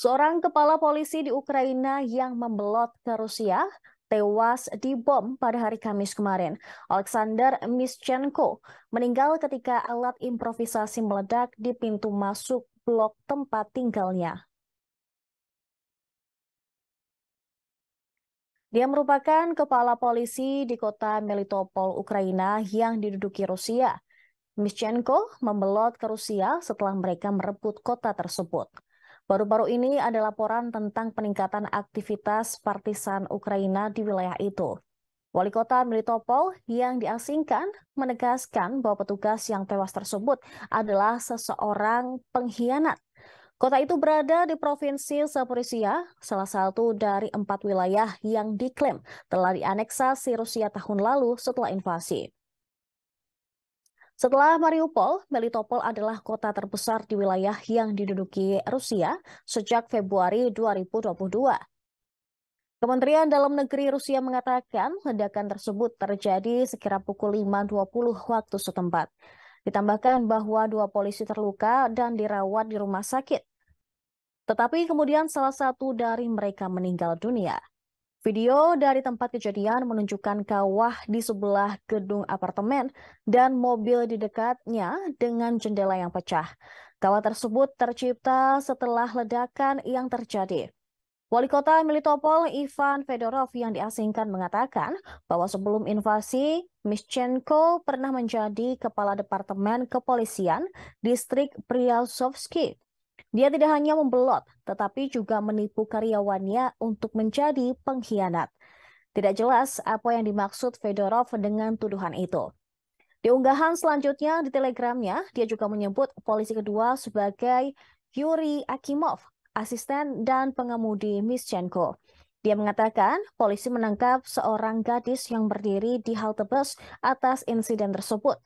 Seorang kepala polisi di Ukraina yang membelot ke Rusia tewas dibom pada hari Kamis kemarin. Alexander Mischenko meninggal ketika alat improvisasi meledak di pintu masuk blok tempat tinggalnya. Dia merupakan kepala polisi di kota Melitopol, Ukraina yang diduduki Rusia. Mischenko membelot ke Rusia setelah mereka merebut kota tersebut. Baru-baru ini ada laporan tentang peningkatan aktivitas partisan Ukraina di wilayah itu. Wali kota Melitopol yang diasingkan menegaskan bahwa petugas yang tewas tersebut adalah seseorang pengkhianat. Kota itu berada di Provinsi Saporisia, salah satu dari empat wilayah yang diklaim telah dianeksasi Rusia tahun lalu setelah invasi. Setelah Mariupol, Melitopol adalah kota terbesar di wilayah yang diduduki Rusia sejak Februari 2022. Kementerian Dalam Negeri Rusia mengatakan ledakan tersebut terjadi sekira pukul 5.20 waktu setempat. Ditambahkan bahwa dua polisi terluka dan dirawat di rumah sakit. Tetapi kemudian salah satu dari mereka meninggal dunia. Video dari tempat kejadian menunjukkan kawah di sebelah gedung apartemen dan mobil di dekatnya dengan jendela yang pecah. Kawah tersebut tercipta setelah ledakan yang terjadi. Wali kota Melitopol Ivan Fedorov yang diasingkan mengatakan bahwa sebelum invasi, Mischenko pernah menjadi kepala departemen kepolisian distrik Priyalsovsky dia tidak hanya membelot, tetapi juga menipu karyawannya untuk menjadi pengkhianat. Tidak jelas apa yang dimaksud Fedorov dengan tuduhan itu. Di unggahan selanjutnya di telegramnya, dia juga menyebut polisi kedua sebagai Yuri Akimov, asisten dan pengemudi Mischenko. Dia mengatakan polisi menangkap seorang gadis yang berdiri di halte bus atas insiden tersebut.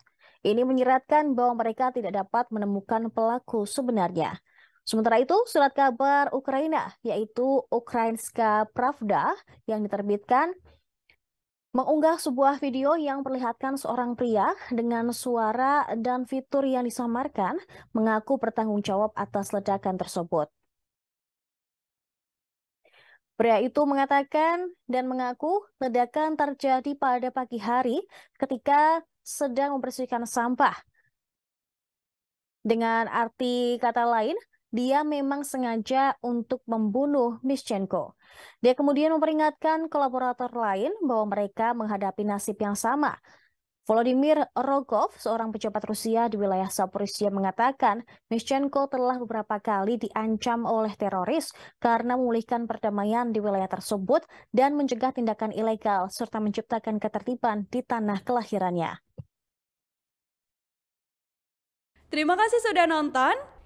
Ini menyeratkan bahwa mereka tidak dapat menemukan pelaku sebenarnya. Sementara itu, surat kabar Ukraina, yaitu Ukrainska Pravda, yang diterbitkan mengunggah sebuah video yang perlihatkan seorang pria dengan suara dan fitur yang disamarkan mengaku bertanggung jawab atas ledakan tersebut. Pria itu mengatakan dan mengaku ledakan terjadi pada pagi hari ketika sedang membersihkan sampah. Dengan arti kata lain, dia memang sengaja untuk membunuh Mischenko. Dia kemudian memperingatkan kolaborator lain bahwa mereka menghadapi nasib yang sama. Volodymyr Rogov, seorang pejabat Rusia di wilayah Zaporizhia mengatakan, Mischenko telah beberapa kali diancam oleh teroris karena memulihkan perdamaian di wilayah tersebut dan mencegah tindakan ilegal serta menciptakan ketertiban di tanah kelahirannya. Terima kasih sudah nonton.